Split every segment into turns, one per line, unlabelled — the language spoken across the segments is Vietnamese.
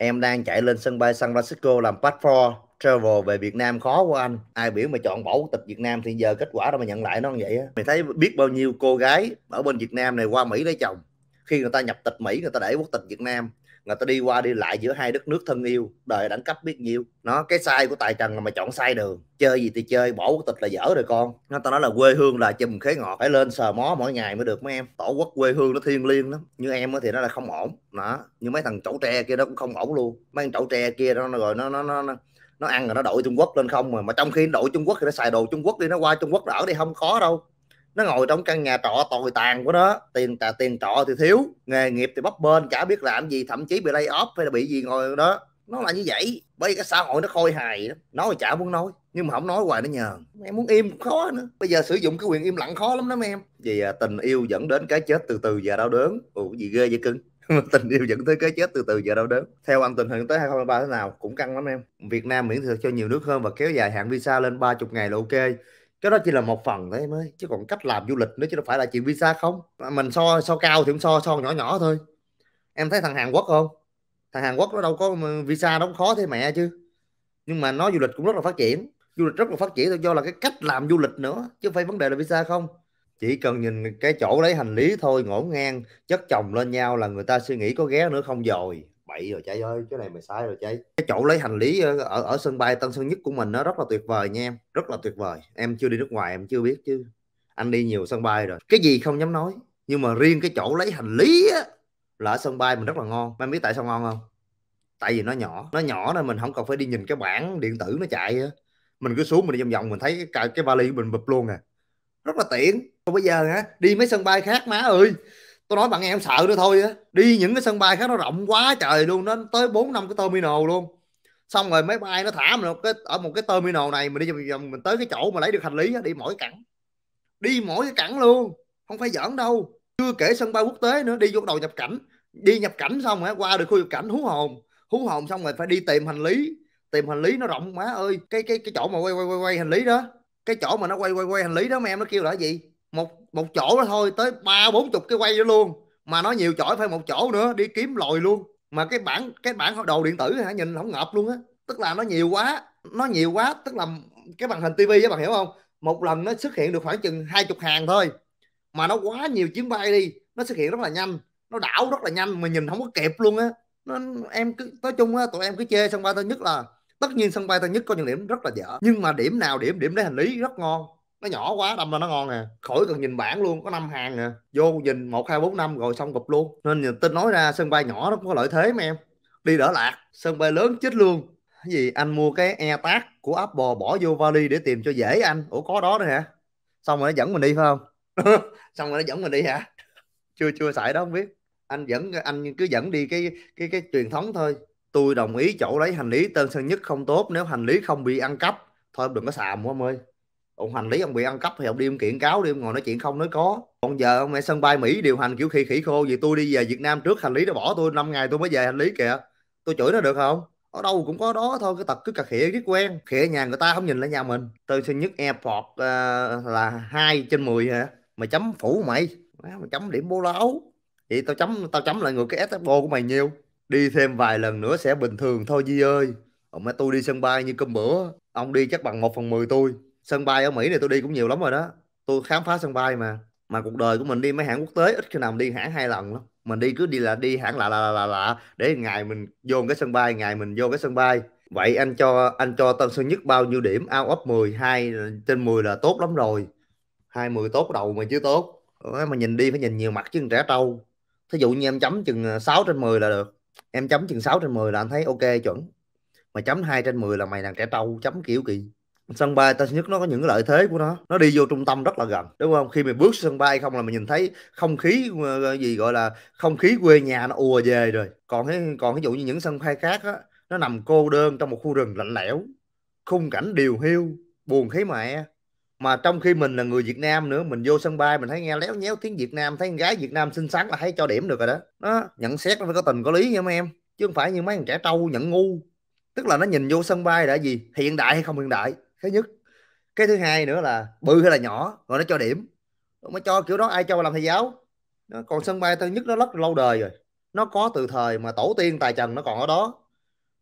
em đang chạy lên sân bay San Francisco làm passport travel về Việt Nam khó quá anh ai biểu mà chọn bỏ quốc tịch Việt Nam thì giờ kết quả đâu mà nhận lại nó như vậy á mày thấy biết bao nhiêu cô gái ở bên Việt Nam này qua Mỹ lấy chồng khi người ta nhập tịch Mỹ người ta để quốc tịch Việt Nam là tao đi qua đi lại giữa hai đất nước thân yêu đời đẳng cấp biết nhiêu nó cái sai của tài trần là mày chọn sai đường chơi gì thì chơi bỏ quốc tịch là dở rồi con nó tao nói là quê hương là chùm khế ngọt phải lên sờ mó mỗi ngày mới được mấy em tổ quốc quê hương nó thiêng liêng lắm như em thì nó là không ổn đó như mấy thằng chậu tre kia nó cũng không ổn luôn mấy thằng chậu tre kia đó rồi nó nó nó, nó nó ăn rồi nó đội Trung Quốc lên không mà mà trong khi đội Trung Quốc thì nó xài đồ Trung Quốc đi nó qua Trung Quốc đỡ đi không khó đâu nó ngồi trong căn nhà trọ tồi tàn của nó tiền tà, tiền trọ thì thiếu nghề nghiệp thì bấp bên chả biết làm gì thậm chí bị lay off hay là bị gì ngồi đó nó là như vậy bởi vì cái xã hội nó khôi hài đó. nói chả muốn nói nhưng mà không nói hoài nó nhờ em muốn im cũng khó nữa bây giờ sử dụng cái quyền im lặng khó lắm lắm em vì à, tình yêu dẫn đến cái chết từ từ và đau đớn ủa gì ghê vậy cưng tình yêu dẫn tới cái chết từ từ và đau đớn theo anh tình hình tới 2023 thế nào cũng căng lắm em Việt Nam miễn thị cho nhiều nước hơn và kéo dài hạn visa lên 30 ngày là ok cái đó chỉ là một phần thôi em ơi chứ còn cách làm du lịch nữa chứ đâu phải là chuyện visa không à, mình so so cao thì cũng so so nhỏ nhỏ thôi em thấy thằng Hàn Quốc không thằng Hàn Quốc nó đâu có visa đóng khó thế mẹ chứ nhưng mà nó du lịch cũng rất là phát triển du lịch rất là phát triển do là cái cách làm du lịch nữa chứ không phải vấn đề là visa không chỉ cần nhìn cái chỗ lấy hành lý thôi ngổn ngang chất chồng lên nhau là người ta suy nghĩ có ghé nữa không rồi bậy rồi cháy ơi cái này mày sai rồi cháy cái chỗ lấy hành lý ở ở sân bay tân sơn nhất của mình nó rất là tuyệt vời nha em rất là tuyệt vời em chưa đi nước ngoài em chưa biết chứ anh đi nhiều sân bay rồi cái gì không dám nói nhưng mà riêng cái chỗ lấy hành lý á là ở sân bay mình rất là ngon em biết tại sao ngon không tại vì nó nhỏ nó nhỏ nên mình không cần phải đi nhìn cái bảng điện tử nó chạy á mình cứ xuống mình đi vòng vòng mình thấy cái cái vali của mình bụp luôn à rất là tiện còn bây giờ á đi mấy sân bay khác má ơi tôi nói bạn nghe em sợ nữa thôi á đi những cái sân bay khác nó rộng quá trời luôn nó tới bốn năm cái terminal luôn xong rồi máy bay nó thả mình cái ở một cái terminal này mình đi vòng vòng mình tới cái chỗ mà lấy được hành lý á, đi mỗi cảng đi mỗi cái cảng luôn không phải giỡn đâu chưa kể sân bay quốc tế nữa đi vô đầu nhập cảnh đi nhập cảnh xong rồi qua được khu nhập cảnh hú hồn hú hồn xong rồi phải đi tìm hành lý tìm hành lý nó rộng má ơi cái cái cái chỗ mà quay quay quay quay hành lý đó cái chỗ mà nó quay quay quay hành lý đó mà em nó kêu là gì một một chỗ đó thôi tới ba bốn chục cái quay đó luôn mà nó nhiều chỗ phải một chỗ nữa đi kiếm lòi luôn mà cái bản cái bản đồ điện tử hả nhìn không ngợp luôn á tức là nó nhiều quá nó nhiều quá tức là cái màn hình tivi các bạn hiểu không một lần nó xuất hiện được khoảng chừng hai chục hàng thôi mà nó quá nhiều chuyến bay đi nó xuất hiện rất là nhanh nó đảo rất là nhanh mà nhìn không có kịp luôn á nó em cứ nói chung á tụi em cứ chê sân bay tân nhất là tất nhiên sân bay tân nhất có những điểm rất là dở nhưng mà điểm nào điểm điểm để hành lý rất ngon nó nhỏ quá đâm ra nó ngon nè à. khỏi cần nhìn bảng luôn có năm hàng nè à. vô nhìn một hai bốn năm rồi xong gục luôn nên tin nói ra sân bay nhỏ nó cũng có lợi thế mà em đi đỡ lạc sân bay lớn chết luôn cái gì anh mua cái e AirTag của Apple bỏ vô vali để tìm cho dễ anh ủa có đó nữa hả xong rồi nó dẫn mình đi phải không xong rồi nó dẫn mình đi hả chưa chưa xài đó không biết anh dẫn anh cứ dẫn đi cái cái cái truyền thống thôi tôi đồng ý chỗ lấy hành lý tên sân nhất không tốt nếu hành lý không bị ăn cắp thôi đừng có xàm quá em ơi ông hành lý ông bị ăn cắp thì ông đi ông kiện cáo đi ông ngồi nói chuyện không nói có còn giờ ông mẹ sân bay mỹ điều hành kiểu khỉ khỉ khô vì tôi đi về việt nam trước hành lý nó bỏ tôi 5 ngày tôi mới về hành lý kìa tôi chửi nó được không ở đâu cũng có đó thôi cái tật cứ cà khịa riết quen khịa nhà người ta không nhìn lại nhà mình từ xin nhất airport uh, là 2 trên 10 hả mà chấm phủ mày mày chấm điểm bố láo vậy tao chấm tao chấm lại người cái SFO của mày nhiều đi thêm vài lần nữa sẽ bình thường thôi Di ơi ông mẹ tôi đi sân bay như cơm bữa ông đi chắc bằng 1 phần 10 tôi sân bay ở Mỹ này tôi đi cũng nhiều lắm rồi đó tôi khám phá sân bay mà mà cuộc đời của mình đi mấy hãng quốc tế ít khi nào mình đi hãng hai lần lắm mình đi cứ đi là đi hãng lạ lạ lạ lạ, để ngày mình vô cái sân bay ngày mình vô cái sân bay vậy anh cho anh cho Tân Sơn Nhất bao nhiêu điểm Ao ấp 10 hai trên 10 là tốt lắm rồi hai mười tốt đầu mà chưa tốt mà nhìn đi phải nhìn nhiều mặt chứ trẻ trâu thí dụ như em chấm chừng 6 à, trên 10 là được em chấm chừng 6 trên 10 là anh thấy ok chuẩn mà chấm 2 trên 10 là mày là trẻ trâu chấm kiểu kỳ sân bay ta Sơn Nhất nó có những cái lợi thế của nó nó đi vô trung tâm rất là gần đúng không khi mình bước sân bay không là mình nhìn thấy không khí ờ, gì gọi là không khí quê nhà nó ùa về rồi còn cái còn ví dụ như những sân bay khác á nó nằm cô đơn trong một khu rừng lạnh lẽo khung cảnh điều hiu buồn thấy mẹ mà trong khi mình là người Việt Nam nữa mình vô sân bay mình thấy nghe léo nhéo tiếng Việt Nam thấy con gái Việt Nam xinh xắn là thấy cho điểm được rồi đó nó nhận xét nó phải có tình có lý nha mấy em chứ không phải như mấy thằng trẻ trâu nhận ngu tức là nó nhìn vô sân bay đã gì hiện đại hay không hiện đại cái nhất cái thứ hai nữa là bự hay là nhỏ rồi nó cho điểm nó cho kiểu đó ai cho làm thầy giáo nó còn sân bay tân nhất nó rất lâu đời rồi nó có từ thời mà tổ tiên tài trần nó còn ở đó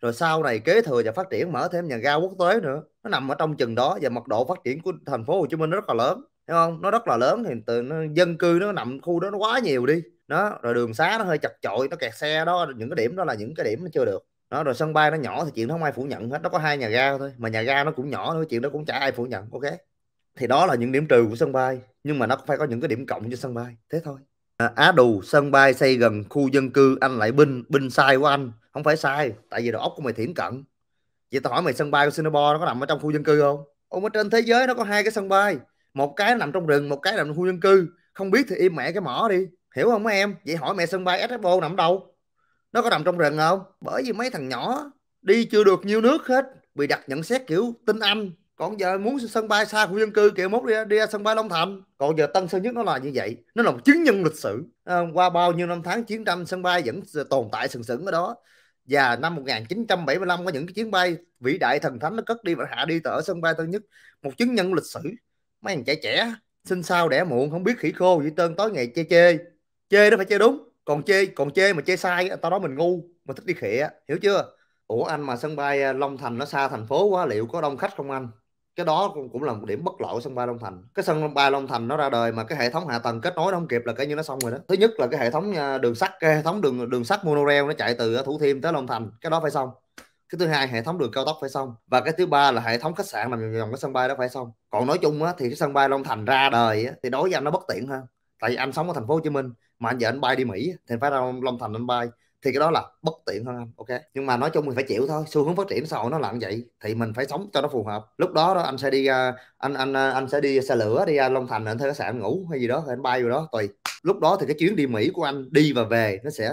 rồi sau này kế thừa và phát triển mở thêm nhà ga quốc tế nữa nó nằm ở trong chừng đó và mật độ phát triển của thành phố Hồ Chí Minh nó rất là lớn hiểu không nó rất là lớn thì từ nó, dân cư nó nằm khu đó nó quá nhiều đi nó rồi đường xá nó hơi chật chội nó kẹt xe đó những cái điểm đó là những cái điểm nó chưa được đó rồi sân bay nó nhỏ thì chuyện đó không ai phủ nhận hết nó có hai nhà ga thôi mà nhà ga nó cũng nhỏ thôi chuyện đó cũng chả ai phủ nhận ok thì đó là những điểm trừ của sân bay nhưng mà nó phải có những cái điểm cộng cho sân bay thế thôi à, á đù sân bay xây gần khu dân cư anh lại binh binh sai của anh không phải sai tại vì đầu óc của mày thiển cận vậy tao hỏi mày sân bay của singapore nó có nằm ở trong khu dân cư không ông ở trên thế giới nó có hai cái sân bay một cái nằm trong rừng một cái nằm trong khu dân cư không biết thì im mẹ cái mỏ đi hiểu không mấy em vậy hỏi mẹ sân bay sfo nằm đâu nó có nằm trong rừng không bởi vì mấy thằng nhỏ đi chưa được nhiều nước hết bị đặt nhận xét kiểu tinh anh còn giờ muốn sân bay xa khu dân cư kiểu mốt đi đi ra sân bay Long Thành còn giờ Tân Sơn Nhất nó là như vậy nó là một chứng nhân lịch sử à, qua bao nhiêu năm tháng chiến tranh sân bay vẫn tồn tại sừng sững ở đó và năm 1975 có những cái chuyến bay vĩ đại thần thánh nó cất đi và hạ đi ở sân bay Tân Nhất một chứng nhân lịch sử mấy thằng trẻ trẻ sinh sao đẻ muộn không biết khỉ khô vậy tên tối ngày chê chê chê đó phải chơi đúng còn chê còn chê mà chê sai tao nói mình ngu mà thích đi khịa hiểu chưa ủa anh mà sân bay à, long thành nó xa thành phố quá liệu có đông khách không anh cái đó cũng là một điểm bất lợi của sân bay Long Thành cái sân bay Long Thành nó ra đời mà cái hệ thống hạ tầng kết nối nó không kịp là cái như nó xong rồi đó thứ nhất là cái hệ thống à, đường sắt cái hệ thống đường đường sắt monorail nó chạy từ à, Thủ Thiêm tới Long Thành cái đó phải xong cái thứ hai hệ thống đường cao tốc phải xong và cái thứ ba là hệ thống khách sạn nằm vòng cái sân bay đó phải xong còn nói chung á, thì cái sân bay Long Thành ra đời á, thì đối với anh nó bất tiện hơn tại vì anh sống ở thành phố Hồ Chí Minh mà anh giờ anh bay đi Mỹ thì phải ra Long Thành anh bay thì cái đó là bất tiện hơn anh ok nhưng mà nói chung mình phải chịu thôi xu hướng phát triển xã hội nó là như vậy thì mình phải sống cho nó phù hợp lúc đó đó anh sẽ đi à, anh anh à, anh sẽ đi xe lửa đi à, Long Thành anh thuê khách sạn ngủ hay gì đó thì anh bay rồi đó tùy lúc đó thì cái chuyến đi Mỹ của anh đi và về nó sẽ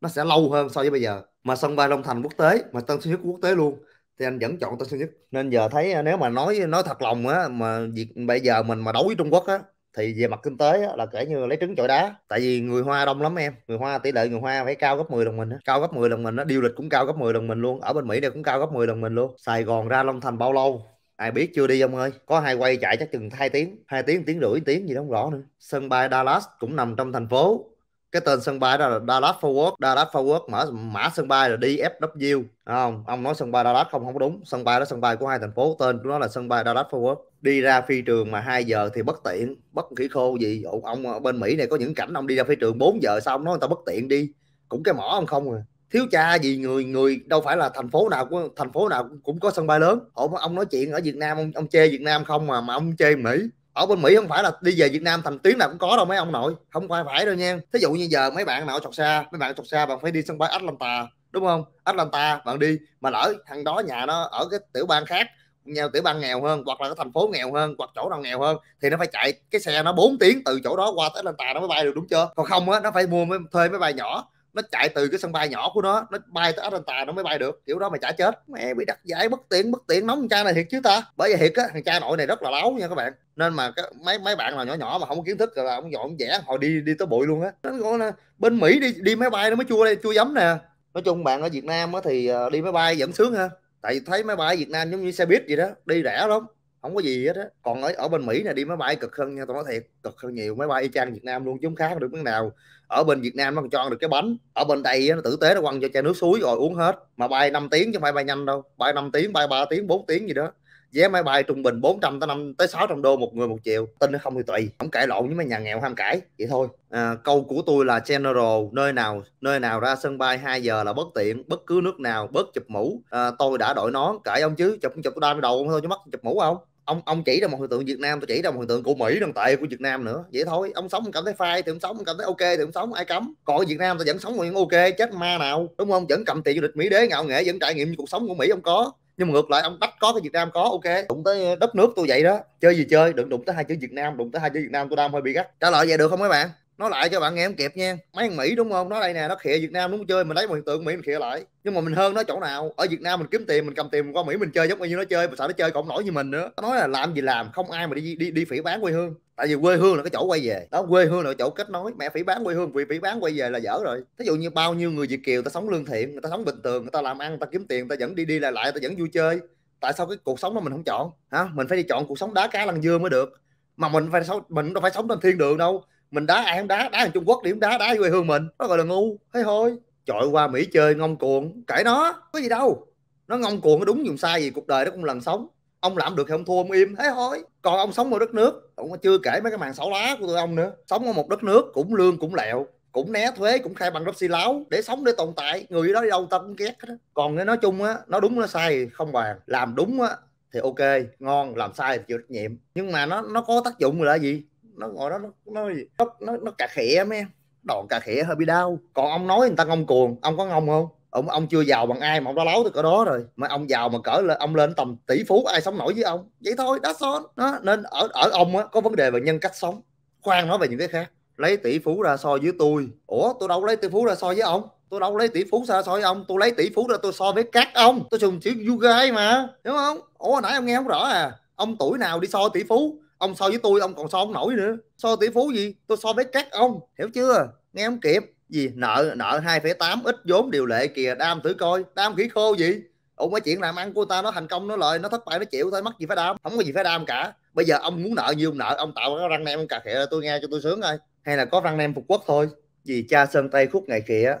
nó sẽ lâu hơn so với bây giờ mà sân bay Long Thành quốc tế mà Tân Sơn Nhất quốc tế luôn thì anh vẫn chọn Tân Sơn Nhất nên giờ thấy nếu mà nói nói thật lòng á mà việc bây giờ mình mà đấu với Trung Quốc á thì về mặt kinh tế là kể như lấy trứng chọi đá tại vì người hoa đông lắm em người hoa tỷ lệ người hoa phải cao gấp 10 lần mình cao gấp 10 lần mình á điều lịch cũng cao gấp 10 lần mình luôn ở bên mỹ này cũng cao gấp 10 lần mình luôn sài gòn ra long thành bao lâu ai biết chưa đi ông ơi có hai quay chạy chắc chừng hai tiếng hai tiếng tiếng rưỡi tiếng gì đó không rõ nữa sân bay dallas cũng nằm trong thành phố cái tên sân bay đó là Dallas Forward Dallas Forward mở mã sân bay là DFW đúng không ông nói sân bay Dallas không không có đúng sân bay đó sân bay của hai thành phố tên của nó là sân bay Dallas Forward đi ra phi trường mà 2 giờ thì bất tiện bất khỉ khô gì ông, ông ở bên Mỹ này có những cảnh ông đi ra phi trường 4 giờ sao ông nói người ta bất tiện đi cũng cái mỏ ông không à thiếu cha gì người người đâu phải là thành phố nào của thành phố nào cũng có sân bay lớn ông ông nói chuyện ở Việt Nam ông, ông chê Việt Nam không mà mà ông chê Mỹ ở bên mỹ không phải là đi về việt nam thành tiếng nào cũng có đâu mấy ông nội không phải phải đâu nha thí dụ như giờ mấy bạn nào trọt xa mấy bạn trọt xa bạn phải đi sân bay atlanta đúng không atlanta bạn đi mà lỡ thằng đó nhà nó ở cái tiểu bang khác nhà tiểu bang nghèo hơn hoặc là cái thành phố nghèo hơn hoặc chỗ nào nghèo hơn thì nó phải chạy cái xe nó 4 tiếng từ chỗ đó qua tới Atlanta nó mới bay được đúng chưa còn không á nó phải mua mới thuê máy bay nhỏ nó chạy từ cái sân bay nhỏ của nó nó bay tới Atlanta nó mới bay được kiểu đó mày trả chết mẹ bị đặt giải bất tiện bất tiện nóng cha này thiệt chứ ta bởi vậy thiệt á thằng cha nội này rất là láo nha các bạn nên mà cái, mấy mấy bạn nào nhỏ nhỏ mà không có kiến thức là ông dọn vẽ họ đi đi tới bụi luôn á nó gọi là bên mỹ đi đi máy bay nó mới chua đây chua giấm nè nói chung bạn ở việt nam á thì ờ, đi máy bay vẫn sướng ha tại vì thấy máy bay việt nam giống như xe buýt vậy đó đi rẻ lắm không có gì hết á còn ở ở bên mỹ này đi máy bay cực hơn nha tôi nói thiệt cực hơn nhiều máy bay y chang việt nam luôn chúng khác được cái nào ở bên việt nam nó còn cho được cái bánh ở bên đây nó tử tế nó quăng cho chai nước suối rồi uống hết mà bay 5 tiếng chứ không phải bay nhanh đâu bay 5 tiếng bay 3 tiếng 4 tiếng gì đó vé máy bay trung bình 400 tới 5 tới 600 đô một người một chiều tin hay không thì tùy không cãi lộn với mấy nhà nghèo ham cãi vậy thôi à, câu của tôi là general nơi nào nơi nào ra sân bay 2 giờ là bất tiện bất cứ nước nào bớt chụp mũ à, tôi đã đổi nón cãi ông chứ chụp chụp tôi đai đầu ông thôi chứ mắc chụp mũ không ông ông chỉ ra một hiện tượng Việt Nam tôi chỉ ra một hiện tượng của Mỹ đồng tệ của Việt Nam nữa vậy thôi ông sống cảm thấy phai thì ông sống cảm thấy ok thì ông sống ai cấm còn ở Việt Nam tôi vẫn sống vẫn ok chết ma nào đúng không vẫn cầm tiền du lịch Mỹ đế ngạo nghệ vẫn trải nghiệm cuộc sống của Mỹ ông có nhưng mà ngược lại ông bắt có cái việt nam có ok đụng tới ờ, đất nước tôi vậy đó chơi gì chơi đừng đụng tới hai chữ việt nam đụng tới hai chữ việt nam tôi đang hơi bị gắt trả lời vậy được không các bạn nó lại cho bạn nghe không kịp nha mấy thằng mỹ đúng không nó đây nè nó khịa việt nam đúng chơi mình lấy một hiện tượng mỹ mình khịa lại nhưng mà mình hơn nó chỗ nào ở việt nam mình kiếm tiền mình cầm tiền mình qua mỹ mình chơi giống như nó chơi mà sợ nó chơi cộng nổi như mình nữa nó nói là làm gì làm không ai mà đi đi đi phỉ bán quê hương tại vì quê hương là cái chỗ quay về đó quê hương là chỗ kết nối mẹ phỉ bán quê hương vì phỉ bán quay về là dở rồi thí dụ như bao nhiêu người việt kiều ta sống lương thiện người ta sống bình thường người ta làm ăn người ta kiếm tiền người ta vẫn đi đi lại lại người ta vẫn vui chơi tại sao cái cuộc sống đó mình không chọn hả mình phải đi chọn cuộc sống đá cá lăng dưa mới được mà mình phải sống mình đâu phải sống trên thiên đường đâu mình đá ai không đá đá ở trung quốc điểm đá đá quê hương mình nó gọi là ngu thế thôi chọi qua mỹ chơi ngông cuồng cãi nó có gì đâu nó ngông cuồng nó đúng dùng sai gì cuộc đời nó cũng lần sống ông làm được thì ông thua ông im thế thôi còn ông sống ở đất nước ông chưa kể mấy cái màn xảo lá của tụi ông nữa sống ở một đất nước cũng lương cũng lẹo cũng né thuế cũng khai bằng gấp xi láo để sống để tồn tại người đó đi đâu ta cũng ghét hết còn cái nói chung á nó đúng nó sai không bàn làm đúng á thì ok ngon làm sai thì chịu trách nhiệm nhưng mà nó nó có tác dụng là gì nó ngồi đó nó nó nó nó, nó cà khịa mấy em đòn cà khịa hơi bị đau còn ông nói người ta ngông cuồng ông có ngông không ông ông chưa giàu bằng ai mà ông đã lấu từ cỡ đó rồi mà ông giàu mà cỡ lên ông lên tầm tỷ phú ai sống nổi với ông vậy thôi đó son nó nên ở ở ông á có vấn đề về nhân cách sống khoan nói về những cái khác lấy tỷ phú ra so với tôi ủa tôi đâu lấy tỷ phú ra so với ông tôi đâu lấy tỷ phú ra so với ông tôi lấy tỷ phú ra tôi so với các ông tôi dùng chữ you guys mà hiểu không ủa nãy ông nghe không rõ à ông tuổi nào đi so tỷ phú ông so với tôi ông còn so ông nổi nữa so tỷ phú gì tôi so với các ông hiểu chưa nghe không kịp gì nợ nợ 2,8 ít vốn điều lệ kìa đam thử coi đam khỉ khô gì ông mấy chuyện làm ăn của ta nó thành công nó lợi nó thất bại nó chịu thôi mất gì phải đam không có gì phải đam cả bây giờ ông muốn nợ nhiêu ông nợ ông tạo cái răng nem cà khịa tôi nghe cho tôi sướng thôi hay là có răng nem phục quốc thôi vì cha sơn tây khúc ngày kia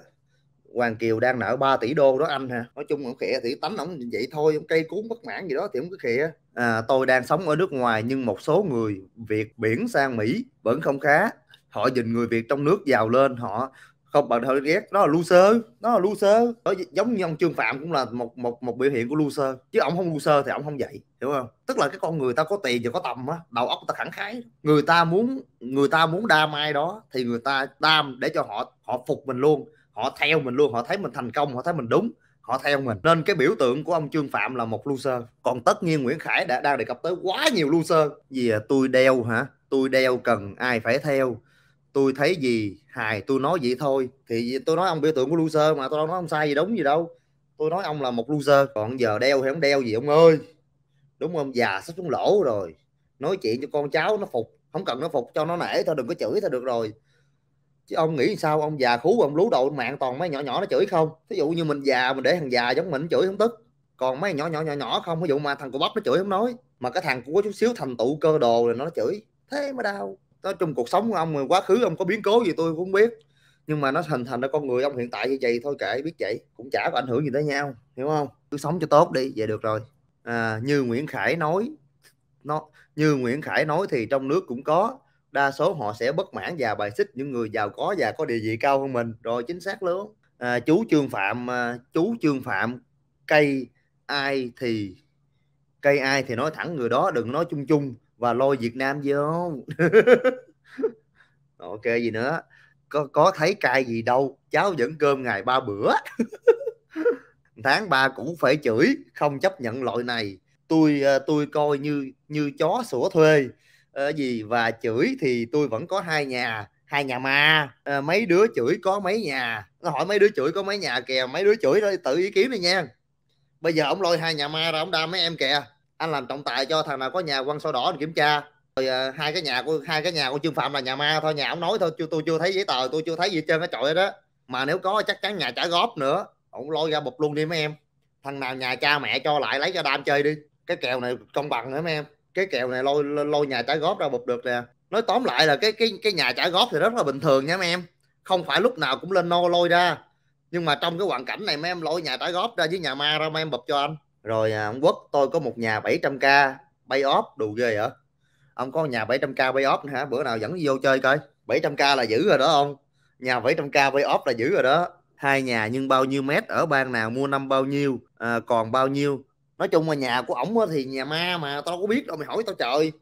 Hoàng Kiều đang nợ 3 tỷ đô đó anh hả nói chung ông khịa thì tánh ông vậy thôi ông cây cuốn bất mãn gì đó thì ông cứ khịa à, tôi đang sống ở nước ngoài nhưng một số người Việt biển sang Mỹ vẫn không khá họ nhìn người Việt trong nước giàu lên họ không bạn thợ ghét nó là loser nó là loser nó giống như ông trương phạm cũng là một một một biểu hiện của loser chứ ông không loser thì ông không vậy hiểu không tức là cái con người ta có tiền và có tầm á đầu óc ta khẳng khái người ta muốn người ta muốn đam ai đó thì người ta đam để cho họ họ phục mình luôn họ theo mình luôn họ thấy mình thành công họ thấy mình đúng họ theo mình nên cái biểu tượng của ông trương phạm là một loser còn tất nhiên nguyễn khải đã đang đề cập tới quá nhiều loser vì à, tôi đeo hả tôi đeo cần ai phải theo tôi thấy gì hài tôi nói vậy thôi thì tôi nói ông biểu tượng của loser mà tôi đâu nói ông sai gì đúng gì đâu tôi nói ông là một loser còn giờ đeo hay không đeo gì ông ơi đúng không già sắp xuống lỗ rồi nói chuyện cho con cháu nó phục không cần nó phục cho nó nể thôi đừng có chửi thôi được rồi chứ ông nghĩ sao ông già khú ông lú đầu mạng toàn mấy nhỏ nhỏ nó chửi không ví dụ như mình già mình để thằng già giống mình chửi không tức còn mấy nhỏ nhỏ nhỏ nhỏ không ví dụ mà thằng của bắp nó chửi không nói mà cái thằng của chút xíu thành tụ cơ đồ là nó chửi thế mà đau nói chung cuộc sống của ông quá khứ ông có biến cố gì tôi cũng biết nhưng mà nó hình thành ra con người ông hiện tại như vậy thôi kệ biết vậy cũng chả có ảnh hưởng gì tới nhau hiểu không cứ sống cho tốt đi vậy được rồi à, như Nguyễn Khải nói nó như Nguyễn Khải nói thì trong nước cũng có đa số họ sẽ bất mãn và bài xích những người giàu có và có địa vị cao hơn mình rồi chính xác luôn à, chú Trương Phạm à, chú Trương Phạm cây ai thì cây ai thì nói thẳng người đó đừng nói chung chung và lôi Việt Nam vô ok gì nữa có có thấy cay gì đâu cháu dẫn cơm ngày ba bữa tháng ba cũng phải chửi không chấp nhận loại này tôi ờ, tôi coi như như chó sủa thuê à, gì và chửi thì tôi vẫn có hai nhà hai nhà ma à, mấy đứa chửi có mấy nhà nó hỏi mấy đứa chửi có mấy nhà kìa mấy đứa chửi đó tự ý kiến đi nha bây giờ ông lôi hai nhà ma ra ông đam mấy em kìa anh làm trọng tài cho thằng nào có nhà quăng sổ đỏ thì kiểm tra rồi à, hai cái nhà của hai cái nhà của trương phạm là nhà ma thôi nhà ông nói thôi chưa tôi chưa thấy giấy tờ tôi chưa thấy gì trên cái trội đó mà nếu có chắc chắn nhà trả góp nữa ông lôi ra bụp luôn đi mấy em thằng nào nhà cha mẹ cho lại lấy cho đam chơi đi cái kèo này công bằng nữa mấy em cái kèo này lôi lôi nhà trả góp ra bụp được nè nói tóm lại là cái cái cái nhà trả góp thì rất là bình thường nha mấy em không phải lúc nào cũng lên nô lôi ra nhưng mà trong cái hoàn cảnh này mấy em lôi nhà trả góp ra với nhà ma ra mấy em bụp cho anh rồi à, ông quốc tôi có một nhà 700k bay off đủ ghê hả ông có nhà 700k bay off nữa hả bữa nào dẫn vô chơi coi 700k là dữ rồi đó ông nhà 700k bay off là dữ rồi đó hai nhà nhưng bao nhiêu mét ở bang nào mua năm bao nhiêu à, còn bao nhiêu nói chung là nhà của ổng thì nhà ma mà tao đâu có biết đâu mày hỏi tao trời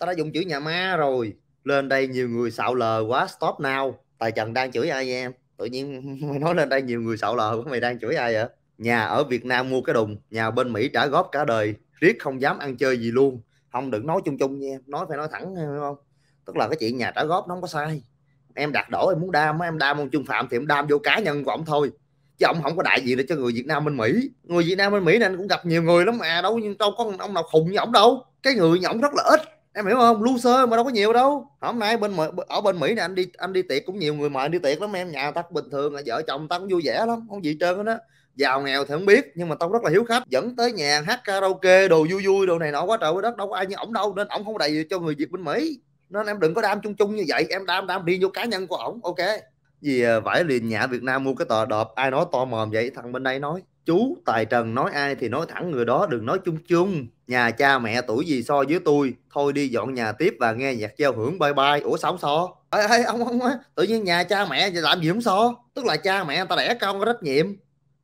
tao đã dùng chữ nhà ma rồi lên đây nhiều người xạo lờ quá stop now tài trần đang chửi ai vậy em tự nhiên mày nói lên đây nhiều người xạo lờ quá mày đang chửi ai vậy nhà ở Việt Nam mua cái đùng nhà bên Mỹ trả góp cả đời riết không dám ăn chơi gì luôn không đừng nói chung chung nha nói phải nói thẳng hiểu không tức là cái chuyện nhà trả góp nó không có sai em đặt đổ em muốn đam em đam ông Trung Phạm thì em đam vô cá nhân của ông thôi chứ ông không có đại diện để cho người Việt Nam bên Mỹ người Việt Nam bên Mỹ này cũng gặp nhiều người lắm mà đâu nhưng đâu có ông nào khùng như ông đâu cái người như ông rất là ít em hiểu không loser mà đâu có nhiều đâu hôm nay bên ở bên Mỹ này anh đi anh đi tiệc cũng nhiều người mời đi tiệc lắm em nhà tắt bình thường là vợ chồng tắt cũng vui vẻ lắm không gì trơn đó giàu nghèo thì không biết nhưng mà tao rất là hiếu khách dẫn tới nhà hát karaoke đồ vui vui đồ này nọ quá trời với đất đâu có ai như ổng đâu nên ổng không đầy gì cho người việt bên mỹ nên em đừng có đam chung chung như vậy em đam đam đi vô cá nhân của ổng ok vì à, vải liền nhà việt nam mua cái tờ đọp ai nói to mồm vậy thằng bên đây nói chú tài trần nói ai thì nói thẳng người đó đừng nói chung chung nhà cha mẹ tuổi gì so với tôi thôi đi dọn nhà tiếp và nghe nhạc giao hưởng bye bye ủa sao so ê, ê ông ông á tự nhiên nhà cha mẹ làm gì không so tức là cha mẹ người ta đẻ con có trách nhiệm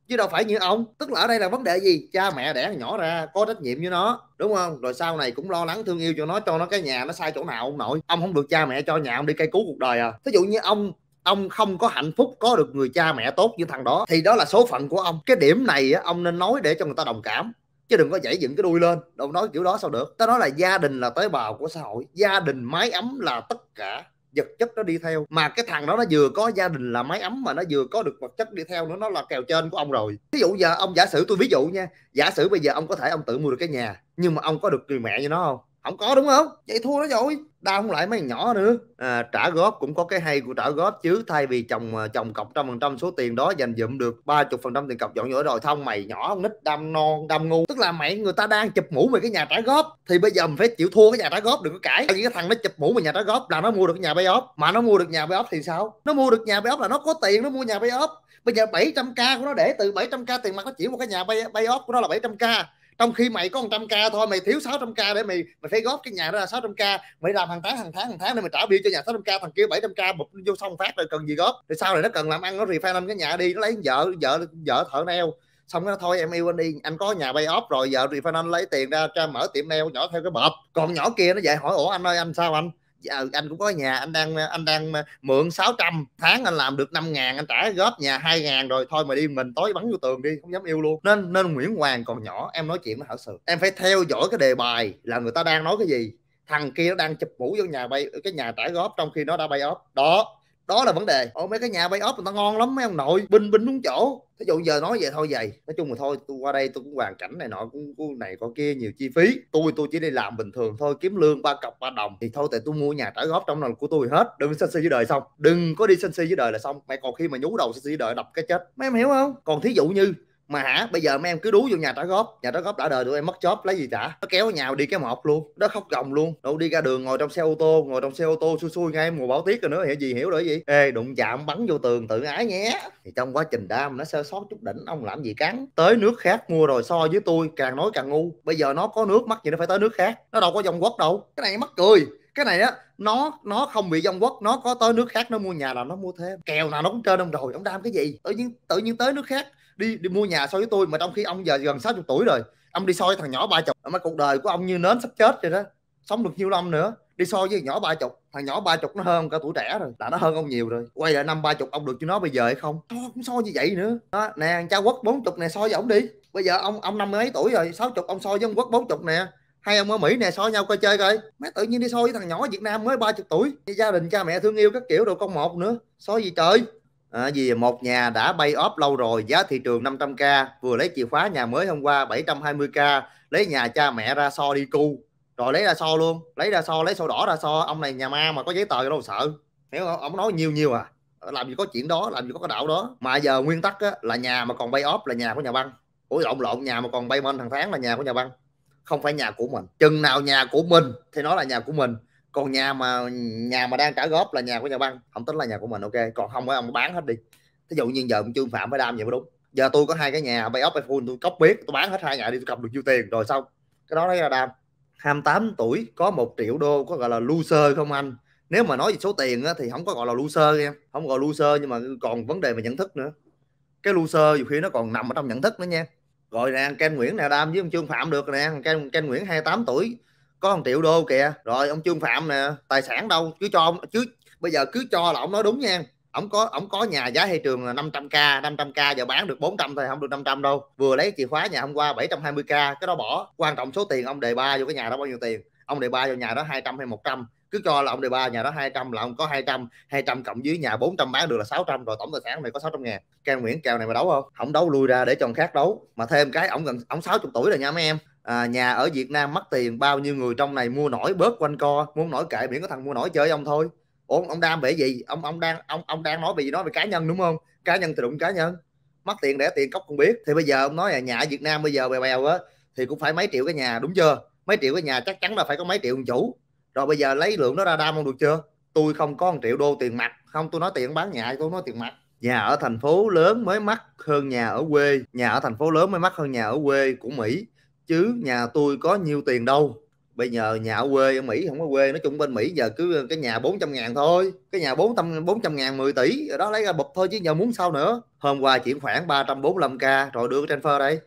chứ đâu phải như ông tức là ở đây là vấn đề gì cha mẹ đẻ nhỏ ra có trách nhiệm với nó đúng không rồi sau này cũng lo lắng thương yêu cho nó cho nó cái nhà nó sai chỗ nào ông nội ông không được cha mẹ cho nhà ông đi cây cứu cuộc đời à ví dụ như ông ông không có hạnh phúc có được người cha mẹ tốt như thằng đó thì đó là số phận của ông cái điểm này ông nên nói để cho người ta đồng cảm chứ đừng có dãy dựng cái đuôi lên đâu nói kiểu đó sao được tao nói là gia đình là tế bào của xã hội gia đình mái ấm là tất cả vật chất nó đi theo mà cái thằng đó nó vừa có gia đình là máy ấm mà nó vừa có được vật chất đi theo nữa nó là kèo trên của ông rồi ví dụ giờ ông giả sử tôi ví dụ nha giả sử bây giờ ông có thể ông tự mua được cái nhà nhưng mà ông có được người mẹ như nó không không có đúng không vậy thua nó rồi đau không lại mấy nhỏ nữa à, trả góp cũng có cái hay của trả góp chứ thay vì chồng à, chồng cọc trăm phần trăm số tiền đó dành dụm được ba chục phần trăm tiền cọc dọn nhỏ rồi thông mày nhỏ không nít đam non đam ngu tức là mày người ta đang chụp mũ mày cái nhà trả góp thì bây giờ mình phải chịu thua cái nhà trả góp đừng có cãi cái thằng nó chụp mũ mày nhà trả góp là nó mua được nhà bay off mà nó mua được nhà bay off thì sao nó mua được nhà bay off là nó có tiền nó mua nhà bay off bây giờ 700 k của nó để từ 700 k tiền mặt nó chỉ một cái nhà bay bay off của nó là 700 k trong khi mày có 100k thôi mày thiếu 600k để mày mày phải góp cái nhà đó là 600k mày làm hàng tháng hàng tháng hàng tháng để mày trả bia cho nhà 600k thằng kia 700k bụp vô xong phát rồi cần gì góp thì sau này nó cần làm ăn nó refi lên cái nhà đi nó lấy vợ vợ vợ thợ neo xong nó thôi em yêu anh đi anh có nhà bay off rồi vợ refinance lấy tiền ra cho mở tiệm neo nhỏ theo cái bợp còn nhỏ kia nó dạy hỏi ủa anh ơi anh sao anh à, anh cũng có nhà anh đang anh đang mượn 600 tháng anh làm được 5 ngàn anh trả góp nhà 2 ngàn rồi thôi mà đi mình tối bắn vô tường đi không dám yêu luôn nên nên Nguyễn Hoàng còn nhỏ em nói chuyện nó hở sự em phải theo dõi cái đề bài là người ta đang nói cái gì thằng kia nó đang chụp mũ vô nhà bay cái nhà trả góp trong khi nó đã bay off đó đó là vấn đề ô mấy cái nhà bay ốp người ta ngon lắm mấy ông nội binh binh đúng chỗ thí dụ giờ nói vậy thôi vậy nói chung là thôi tôi qua đây tôi cũng hoàn cảnh này nọ cũng, này có kia nhiều chi phí tôi tôi chỉ đi làm bình thường thôi kiếm lương ba cọc ba đồng thì thôi tại tôi mua nhà trả góp trong lòng của tôi hết đừng sân si với đời xong đừng có đi sân si với đời là xong mày còn khi mà nhú đầu sân si với đời đập cái chết mấy em hiểu không còn thí dụ như mà hả bây giờ mấy em cứ đú vô nhà trả góp nhà trả góp đã đời tụi em mất chóp lấy gì trả nó kéo nhà đi cái một luôn nó khóc gồng luôn đâu đi ra đường ngồi trong xe ô tô ngồi trong xe ô tô xui xui ngay mùa ngồi báo tiết rồi nữa hiểu gì hiểu rồi gì ê đụng chạm bắn vô tường tự ái nhé thì trong quá trình đam nó sơ sót chút đỉnh ông làm gì cắn tới nước khác mua rồi so với tôi càng nói càng ngu bây giờ nó có nước mắc gì nó phải tới nước khác nó đâu có dòng quốc đâu cái này mắc cười cái này á nó nó không bị dông quốc nó có tới nước khác nó mua nhà là nó mua thêm kèo nào nó cũng trên ông rồi ông đam cái gì tự nhiên tự nhiên tới nước khác đi đi mua nhà so với tôi mà trong khi ông giờ gần 60 tuổi rồi ông đi so với thằng nhỏ ba chục mà cuộc đời của ông như nến sắp chết rồi đó sống được nhiêu năm nữa đi so với nhỏ ba chục thằng nhỏ ba chục nó hơn cả tuổi trẻ rồi là nó hơn ông nhiều rồi quay lại năm ba chục ông được cho nó bây giờ hay không so cũng so như vậy nữa đó nè cha quốc bốn chục này so với ông đi bây giờ ông ông năm mấy tuổi rồi sáu chục ông so với ông quốc bốn chục nè hai ông ở Mỹ nè so nhau coi chơi coi mấy tự nhiên đi so với thằng nhỏ Việt Nam mới ba chục tuổi gia đình cha mẹ thương yêu các kiểu đồ con một nữa so gì trời à, vì một nhà đã bay off lâu rồi giá thị trường 500k vừa lấy chìa khóa nhà mới hôm qua 720k lấy nhà cha mẹ ra so đi cu rồi lấy ra so luôn lấy ra so lấy sổ đỏ ra so ông này nhà ma mà có giấy tờ đâu sợ hiểu không ông nói nhiều nhiều à làm gì có chuyện đó làm gì có cái đạo đó mà giờ nguyên tắc á, là nhà mà còn bay off là nhà của nhà băng ủa lộn lộn nhà mà còn bay bên thằng tháng là nhà của nhà băng không phải nhà của mình chừng nào nhà của mình thì nó là nhà của mình còn nhà mà nhà mà đang trả góp là nhà của nhà băng không tính là nhà của mình ok còn không phải ông bán hết đi ví dụ như giờ ông trương phạm với đam vậy mới đúng giờ tôi có hai cái nhà bay ốc iphone tôi cóc biết tôi bán hết hai nhà đi tôi cầm được nhiêu tiền rồi xong cái đó đấy là đam 28 tuổi có một triệu đô có gọi là loser không anh nếu mà nói về số tiền á, thì không có gọi là loser nha không gọi loser nhưng mà còn vấn đề về nhận thức nữa cái loser dù khi nó còn nằm ở trong nhận thức nữa nha rồi nè Ken Nguyễn nè đam với ông Trương Phạm được nè Ken, Ken Nguyễn 28 tuổi có thằng triệu đô kìa rồi ông trương phạm nè tài sản đâu cứ cho ông chứ bây giờ cứ cho là ông nói đúng nha ông có ông có nhà giá thị trường là 500k 500k giờ bán được 400 thôi không được 500 đâu vừa lấy chìa khóa nhà hôm qua 720k cái đó bỏ quan trọng số tiền ông đề ba vô cái nhà đó bao nhiêu tiền ông đề ba vô nhà đó 200 hay 100 cứ cho là ông đề ba nhà đó 200 là ông có 200 200 cộng dưới nhà 400 bán được là 600 rồi tổng tài sản này có 600 ngàn Cao Nguyễn kèo này mà đấu không không đấu lui ra để cho ông khác đấu mà thêm cái ông gần ông 60 tuổi rồi nha mấy em à, nhà ở Việt Nam mất tiền bao nhiêu người trong này mua nổi bớt quanh co muốn nổi kệ miễn có thằng mua nổi chơi ông thôi ông ông đang về gì ông ông đang ông ông đang nói về gì nói về cá nhân đúng không cá nhân thì đụng cá nhân mất tiền để tiền cốc cũng biết thì bây giờ ông nói là nhà ở Việt Nam bây giờ bèo bèo á thì cũng phải mấy triệu cái nhà đúng chưa mấy triệu cái nhà chắc chắn là phải có mấy triệu chủ rồi bây giờ lấy lượng đó ra đam không được chưa tôi không có một triệu đô tiền mặt không tôi nói tiền bán nhà tôi nói tiền mặt nhà ở thành phố lớn mới mắc hơn nhà ở quê nhà ở thành phố lớn mới mắc hơn nhà ở quê của mỹ chứ nhà tôi có nhiêu tiền đâu bây giờ nhà ở quê ở Mỹ không có quê nói chung bên Mỹ giờ cứ cái nhà 400 ngàn thôi cái nhà 400 400 ngàn 10 tỷ rồi đó lấy ra bụp thôi chứ giờ muốn sao nữa hôm qua chuyển khoản 345k rồi đưa transfer đây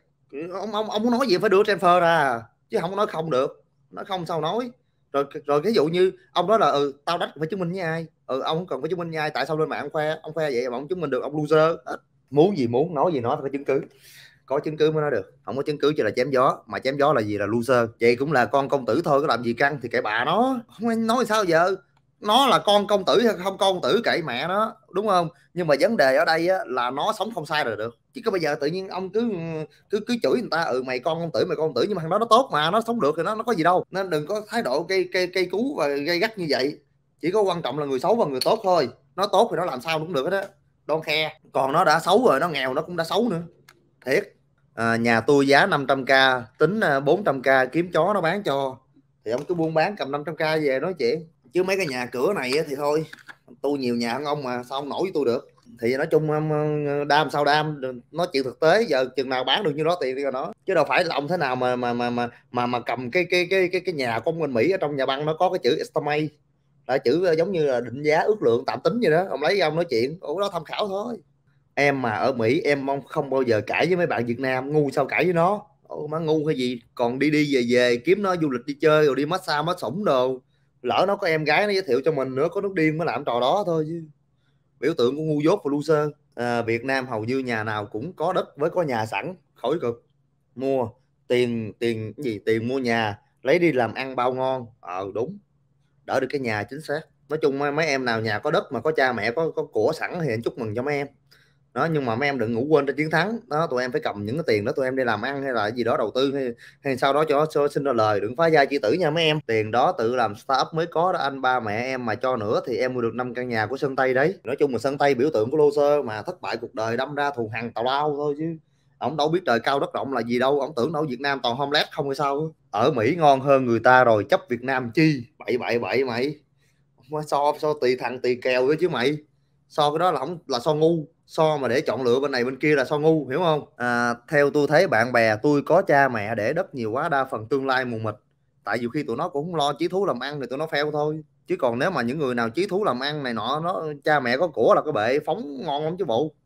ông ông ông muốn nói gì phải đưa transfer ra à? chứ không nói không được nói không sao nói rồi rồi ví dụ như ông nói là ừ tao đánh phải chứng minh với ai ừ ông cần phải chứng minh với ai tại sao lên mạng ông khoe ông khoe vậy mà ông chứng minh được ông loser muốn gì muốn nói gì nói phải chứng cứ có chứng cứ mới nói được không có chứng cứ chỉ là chém gió mà chém gió là gì là loser vậy cũng là con công tử thôi có làm gì căng thì kệ bà nó không nói sao giờ nó là con công tử hay không con tử kệ mẹ nó đúng không nhưng mà vấn đề ở đây á, là nó sống không sai rồi được chứ có bây giờ tự nhiên ông cứ cứ cứ chửi người ta ừ mày con công tử mày con tử nhưng mà thằng đó nó tốt mà nó sống được thì nó nó có gì đâu nên đừng có thái độ cây cây cây cú và gây gắt như vậy chỉ có quan trọng là người xấu và người tốt thôi nó tốt thì nó làm sao cũng được hết á đôn khe còn nó đã xấu rồi nó nghèo nó cũng đã xấu nữa thiệt à, nhà tôi giá 500k tính 400k à, kiếm chó nó bán cho thì ông cứ buôn bán cầm 500k về nói chuyện chứ mấy cái nhà cửa này thì thôi tôi nhiều nhà hơn ông mà sao ông nổi với tôi được thì nói chung đam sao đam nó chịu thực tế giờ chừng nào bán được như đó tiền đi rồi đó chứ đâu phải là ông thế nào mà mà mà mà mà mà cầm cái cái cái cái cái nhà của ông bên Mỹ ở trong nhà băng nó có cái chữ estimate là chữ à, giống như là định giá ước lượng tạm tính vậy đó ông lấy ra ông nói chuyện ủa đó tham khảo thôi em mà ở Mỹ em mong không bao giờ cãi với mấy bạn Việt Nam ngu sao cãi với nó Ồ, má ngu hay gì còn đi đi về về kiếm nó du lịch đi chơi rồi đi massage mất sủng đồ lỡ nó có em gái nó giới thiệu cho mình nữa có nước điên mới làm trò đó thôi chứ biểu tượng của ngu dốt và loser à, Việt Nam hầu như nhà nào cũng có đất với có nhà sẵn khỏi cực mua tiền tiền gì tiền mua nhà lấy đi làm ăn bao ngon ờ à, đúng đỡ được cái nhà chính xác nói chung mấy em nào nhà có đất mà có cha mẹ có có của sẵn thì chúc mừng cho mấy em đó nhưng mà mấy em đừng ngủ quên cho chiến thắng đó tụi em phải cầm những cái tiền đó tụi em đi làm ăn hay là gì đó đầu tư hay, hay sau đó cho, cho xin ra lời đừng phá gia chi tử nha mấy em tiền đó tự làm startup mới có đó anh ba mẹ em mà cho nữa thì em mua được năm căn nhà của sân tây đấy nói chung là sân tây biểu tượng của lô sơ mà thất bại cuộc đời đâm ra thù hằn tào lao thôi chứ ông đâu biết trời cao đất rộng là gì đâu ông tưởng đâu việt nam toàn homeless không hay sao ở mỹ ngon hơn người ta rồi chấp việt nam chi bậy bậy bậy mày so so tùy thằng tùy kèo với chứ mày so cái đó là ổng là so ngu so mà để chọn lựa bên này bên kia là so ngu hiểu không à, theo tôi thấy bạn bè tôi có cha mẹ để đất nhiều quá đa phần tương lai mù mịt tại nhiều khi tụi nó cũng không lo chí thú làm ăn thì tụi nó phèo thôi chứ còn nếu mà những người nào chí thú làm ăn này nọ nó cha mẹ có của là cái bệ phóng ngon lắm chứ bộ